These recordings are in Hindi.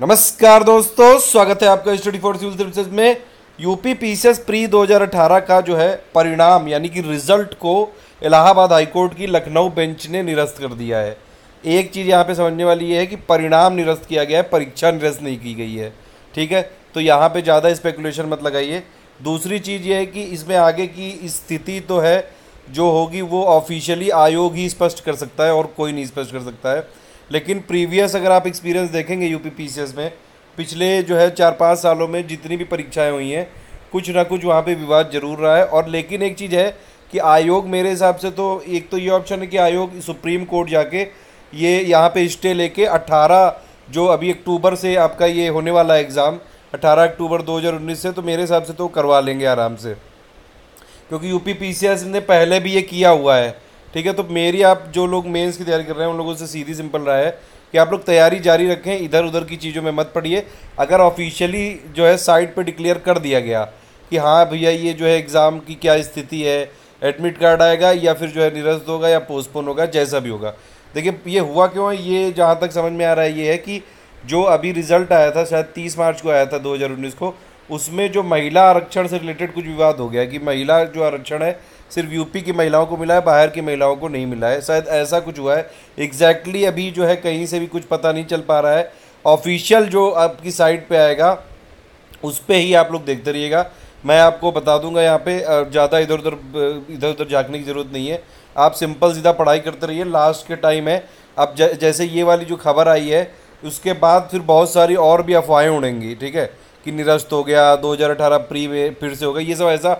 नमस्कार दोस्तों स्वागत है आपका स्टडी फॉर सिविल सर्विसेज में यूपी पीसीएस प्री 2018 का जो है परिणाम यानी कि रिजल्ट को इलाहाबाद हाईकोर्ट की लखनऊ बेंच ने निरस्त कर दिया है एक चीज़ यहाँ पे समझने वाली ये है कि परिणाम निरस्त किया गया है परीक्षा निरस्त नहीं की गई है ठीक है तो यहाँ पे ज़्यादा स्पेकुलेशन मत लगाइए दूसरी चीज़ ये है कि इसमें आगे की स्थिति तो है जो होगी वो ऑफिशियली आयोग ही स्पष्ट कर सकता है और कोई नहीं स्पष्ट कर सकता है लेकिन प्रीवियस अगर आप एक्सपीरियंस देखेंगे यूपी पी में पिछले जो है चार पाँच सालों में जितनी भी परीक्षाएं हुई हैं कुछ ना कुछ वहाँ पे विवाद जरूर रहा है और लेकिन एक चीज़ है कि आयोग मेरे हिसाब से तो एक तो ये ऑप्शन है कि आयोग सुप्रीम कोर्ट जाके ये यहाँ पे स्टे लेके 18 जो अभी अक्टूबर से आपका ये होने वाला एग्ज़ाम 18 अक्टूबर 2019 से तो मेरे हिसाब से तो करवा लेंगे आराम से क्योंकि यूपी पीसीएस ने पहले भी ये किया हुआ है ठीक है तो मेरी आप जो लोग मेंस की तैयारी कर रहे हैं उन लोगों से सीधी सिंपल रहा है कि आप लोग तैयारी जारी रखें इधर उधर की चीज़ों में मत पड़िए अगर ऑफिशियली जो है साइट पे डिक्लेयर कर दिया गया कि हाँ भैया ये जो है एग्ज़ाम की क्या स्थिति है एडमिट कार्ड आएगा या फिर जो है निरस्त होगा या पोस्टपोन होगा जैसा भी होगा देखिए ये हुआ क्यों है ये जहाँ तक समझ में आ रहा है ये है कि जो अभी रिज़ल्ट आया था शायद तीस मार्च को आया था 2019 को उसमें जो महिला आरक्षण से रिलेटेड कुछ विवाद हो गया कि महिला जो आरक्षण है सिर्फ यूपी की महिलाओं को मिला है बाहर की महिलाओं को नहीं मिला है शायद ऐसा कुछ हुआ है एग्जैक्टली exactly अभी जो है कहीं से भी कुछ पता नहीं चल पा रहा है ऑफिशियल जो आपकी साइट पे आएगा उस पर ही आप लोग देखते रहिएगा मैं आपको बता दूंगा यहाँ पे ज़्यादा इधर उधर इधर उधर जागने की ज़रूरत नहीं है आप सिंपल सीधा पढ़ाई करते रहिए लास्ट के टाइम है अब जैसे ये वाली जो खबर आई है उसके बाद फिर बहुत सारी और भी अफवाहें उड़ेंगी ठीक है कि निरस्त हो गया 2018 प्री में फिर से हो गया ये सब ऐसा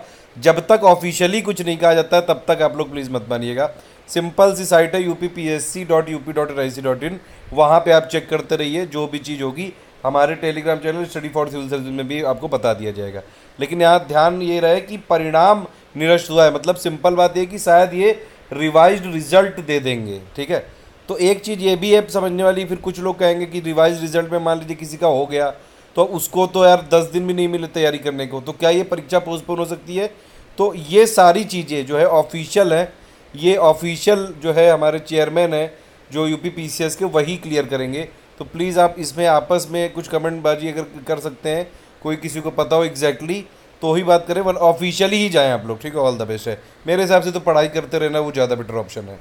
जब तक ऑफिशियली कुछ नहीं कहा जाता है तब तक आप लोग प्लीज़ मत मानिएगा सिंपल सी साइट है U P P S C dot U P dot N I C dot in वहाँ पर आप चेक करते रहिए जो भी चीज़ होगी हमारे telegram channel study for civil service में भी आपको बता दिया जाएगा लेकिन यहाँ ध्यान ये रहे कि परिणाम निरस्त हुआ है मतलब सिंपल बात यह कि शायद ये रिवाइज रिजल्ट दे देंगे ठीक है तो एक चीज़ ये भी है समझने वाली फिर कुछ लोग कहेंगे कि रिवाइज रिजल्ट में मान लीजिए किसी का हो गया तो उसको तो यार दस दिन भी नहीं मिले तैयारी करने को तो क्या ये परीक्षा पोस्टपोन हो सकती है तो ये सारी चीज़ें जो है ऑफिशियल हैं ये ऑफिशियल जो है हमारे चेयरमैन हैं जो सी एस के वही क्लियर करेंगे तो प्लीज़ आप इसमें आपस में कुछ कमेंटबाजी अगर कर सकते हैं कोई किसी को पता हो एग्जैक्टली तो ही बात करें वन ऑफिशियली ही जाएं आप लोग ठीक है ऑल द बेस्ट है मेरे हिसाब से तो पढ़ाई करते रहना वो ज़्यादा बेटर ऑप्शन है